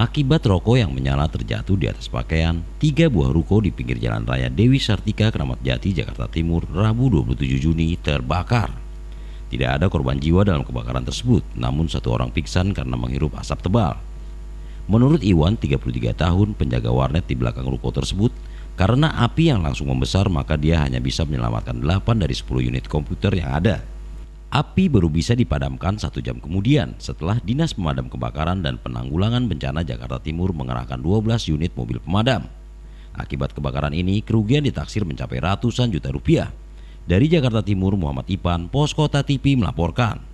Akibat rokok yang menyala terjatuh di atas pakaian, tiga buah ruko di pinggir jalan raya Dewi Sartika, Keramat Jati, Jakarta Timur, Rabu 27 Juni terbakar. Tidak ada korban jiwa dalam kebakaran tersebut, namun satu orang pingsan karena menghirup asap tebal. Menurut Iwan, 33 tahun, penjaga warnet di belakang ruko tersebut, karena api yang langsung membesar maka dia hanya bisa menyelamatkan 8 dari 10 unit komputer yang ada. Api baru bisa dipadamkan satu jam kemudian setelah Dinas Pemadam Kebakaran dan Penanggulangan Bencana Jakarta Timur mengerahkan 12 unit mobil pemadam. Akibat kebakaran ini, kerugian ditaksir mencapai ratusan juta rupiah. Dari Jakarta Timur, Muhammad Ipan, Poskota Kota TV melaporkan.